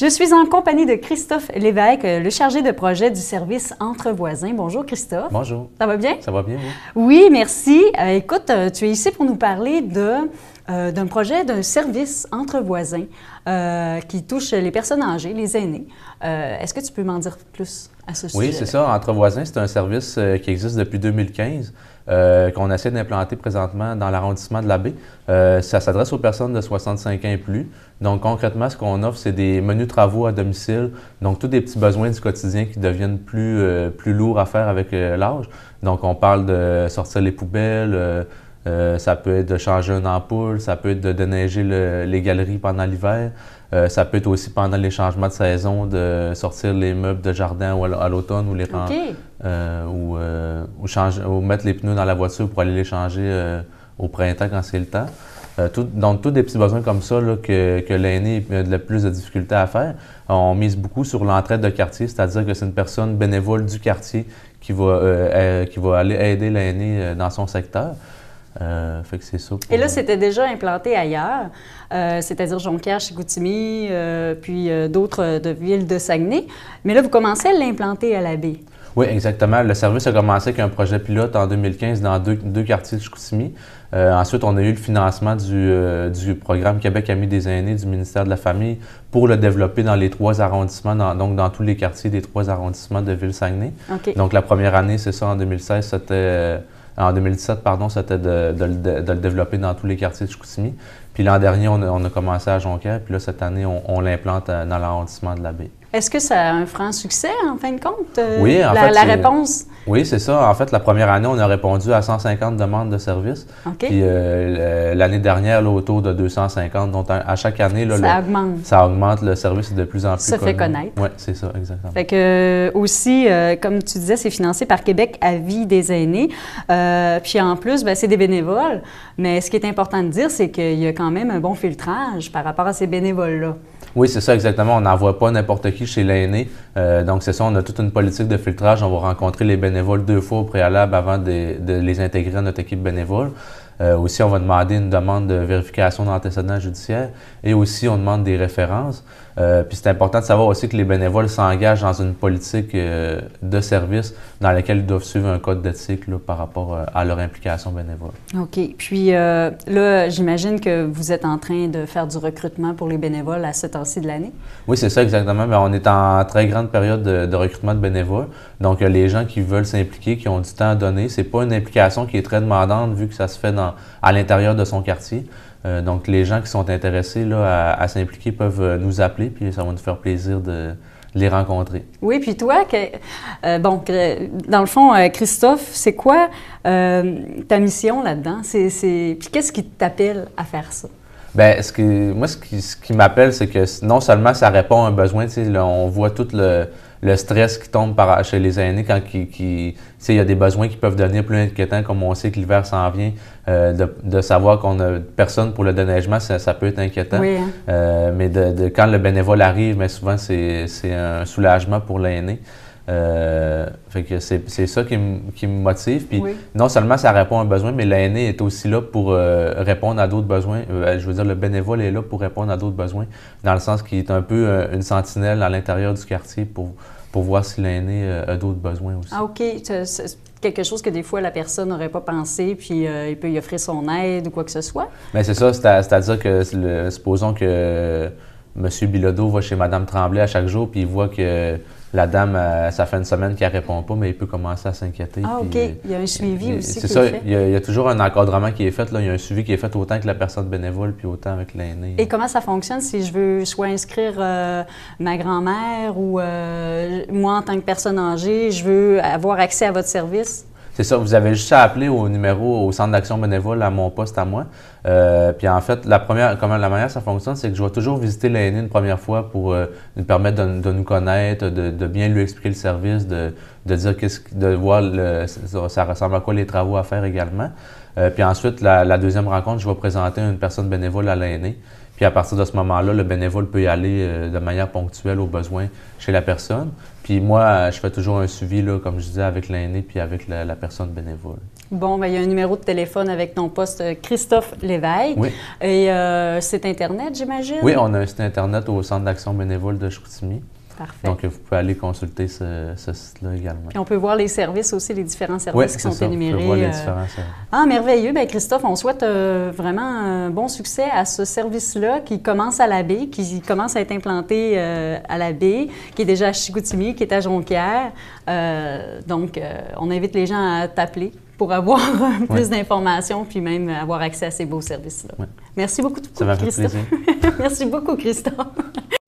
Je suis en compagnie de Christophe Lévesque, le chargé de projet du service Entre voisins. Bonjour Christophe. Bonjour. Ça va bien? Ça va bien, Oui, merci. Euh, écoute, euh, tu es ici pour nous parler euh, d'un projet d'un service entre voisins qui touche les personnes âgées, les aînés. Est-ce que tu peux m'en dire plus? Oui, c'est ça. Entre voisins, c'est un service euh, qui existe depuis 2015. Euh, qu'on essaie d'implanter présentement dans l'arrondissement de la baie. Euh, ça s'adresse aux personnes de 65 ans et plus. Donc, concrètement, ce qu'on offre, c'est des menus travaux à domicile, donc tous des petits besoins du quotidien qui deviennent plus, plus lourds à faire avec l'âge. Donc, on parle de sortir les poubelles euh, ça peut être de changer une ampoule, ça peut être de déneiger les galeries pendant l'hiver. Euh, ça peut être aussi pendant les changements de saison de sortir les meubles de jardin à l'automne ou les okay. Euh, ou, mettre les pneus dans la voiture pour aller les changer au printemps quand c'est le temps. donc, tous des petits besoins comme ça que, que l'aîné a le plus de difficultés à faire. On mise beaucoup sur l'entraide de quartier, c'est-à-dire que c'est une personne bénévole du quartier qui va aller aider l'aîné dans son secteur. Euh, Et là, euh, c'était déjà implanté ailleurs, euh, c'est-à-dire Jonquière, Chicoutimi, puis d'autres villes de Saguenay. Mais là, vous commencez à l'implanter à la baie. Oui, exactement. Le service a commencé avec un projet pilote en 2015 dans deux, quartiers de Chicoutimi. ensuite, on a eu le financement du, programme Québec Amis des aînés du ministère de la Famille pour le développer dans les trois arrondissements, donc dans tous les quartiers des trois arrondissements de Ville-Saguenay. Donc la première année, c'est ça, en 2016, c'était... En 2017, pardon, c'était de, le développer dans tous les quartiers de Chicoutimi. Puis l'an dernier, on a, commencé à Jonquière, puis là, cette année, on, l'implante euh, dans l'arrondissement de la baie. Est-ce que ça a un franc succès, en fin de compte? Euh, oui, en la, fait, la réponse? Oui, c'est ça. En fait, la première année, on a répondu à 150 demandes de services. Puis euh, l'année dernière, autour de 250. Donc, à chaque année, ça, augmente. ça augmente. Le service est de plus en plus. Ça fait connaître. Oui, c'est ça, exactement. Fait que, aussi, comme tu disais, c'est financé par Québec à vie des aînés. puis en plus, ben, c'est des bénévoles. Mais ce qui est important de dire, c'est qu'il y a quand même un bon filtrage par rapport à ces bénévoles-là. Oui, c'est ça exactement. On n'envoie pas n'importe qui chez l'aîné. Euh, donc, c'est ça, on a toute une politique de filtrage. On va rencontrer les bénévoles deux fois au préalable avant de, de les intégrer à notre équipe bénévole. Euh, aussi, on va demander une demande de vérification d'antécédents judiciaires et aussi, on demande des références. Euh, puis c'est important de savoir aussi que les bénévoles s'engagent dans une politique euh, de service dans laquelle ils doivent suivre un code d'éthique par rapport à leur implication bénévole. OK. Puis là, j'imagine que vous êtes en train de faire du recrutement pour les bénévoles à ce temps-ci de l'année. Oui, c'est ça, exactement. Mais ben, on est en très grande période de, recrutement de bénévoles. Donc, les gens qui veulent s'impliquer, qui ont du temps à donner, c'est pas une implication qui est très demandante vu que ça se fait dans à l'intérieur de son quartier. Euh, donc, les gens qui sont intéressés là, à, s'impliquer peuvent euh, nous appeler, puis ça va nous faire plaisir de, les rencontrer. Oui, puis toi, que, euh, bon, dans le fond, Christophe, c'est quoi ta mission là-dedans? puis qu'est-ce qui t'appelle à faire ça? Ben, ce qui moi, ce qui, m'appelle, c'est que non seulement ça répond à un besoin, là, on voit tout le, le, stress qui tombe par, chez les aînés quand qui, il y a des besoins qui peuvent devenir plus inquiétants, comme on sait que l'hiver s'en vient. Euh, de, savoir qu'on n'a personne pour le déneigement, ça, peut être inquiétant. Euh, mais de, quand le bénévole arrive, mais souvent, c'est un soulagement pour l'aîné. Euh, fait que c'est ça qui, me motive. Puis non seulement ça répond à un besoin, mais l'aîné est aussi là pour euh, répondre à d'autres besoins. Euh, je veux dire, le bénévole est là pour répondre à d'autres besoins, dans le sens qu'il est un peu une sentinelle à l'intérieur du quartier pour, pour voir si l'aîné a d'autres besoins aussi. Ah, OK. C'est quelque chose que des fois la personne n'aurait pas pensé, puis il peut y offrir son aide ou quoi que ce soit. Mais c'est ça, c'est-à-dire que supposons que M. Bilodeau va chez Mme Tremblay à chaque jour, puis il voit que la dame, euh, ça fait une semaine qu'elle répond pas, mais il peut commencer à s'inquiéter. Ah, OK. Euh, il y a un suivi aussi. C'est ça. Il, y a, toujours un encadrement qui est fait. Là. Il y a un suivi qui est fait autant que la personne bénévole, puis autant avec l'aîné. Et comment ça fonctionne si je veux soit inscrire euh, ma grand-mère ou moi en tant que personne âgée, je veux avoir accès à votre service? c'est ça, vous avez juste à appeler au numéro au centre d'action bénévole à mon poste à moi. Euh, puis en fait, la première, comment la manière ça fonctionne, c'est que je vais toujours visiter l'aîné une première fois pour euh, nous permettre de, nous connaître, de, bien lui expliquer le service, de, de dire qu'est-ce, de voir le, ça, ressemble à quoi les travaux à faire également. Euh, puis ensuite, la, la, deuxième rencontre, je vais présenter une personne bénévole à l'aîné. Puis à partir de ce moment-là, le bénévole peut y aller euh, de manière ponctuelle aux besoins chez la personne. Puis moi, je fais toujours un suivi, là, comme je disais, avec l'aîné puis avec la, personne bénévole. Bon, bien, il y a un numéro de téléphone avec ton poste euh, Christophe Léveille. Oui. Et c'est euh, Internet, j'imagine? Oui, on a un site Internet au Centre d'action bénévole de Choutimi. Donc, vous pouvez aller consulter ce, site-là également. Et on peut voir les services aussi, les différents services qui sont ça. énumérés. On peut les euh. différents services. Ah, merveilleux. Bien, Christophe, on souhaite euh, vraiment un bon succès à ce service-là qui commence à la baie, qui commence à être implanté euh, à la baie, qui est déjà à Chicoutimi, qui est à Jonquière. donc, on invite les gens à t'appeler pour avoir plus d'informations puis même avoir accès à ces beaux services-là. Merci beaucoup, Christophe. Ça m'a fait plaisir. Merci beaucoup, Christophe.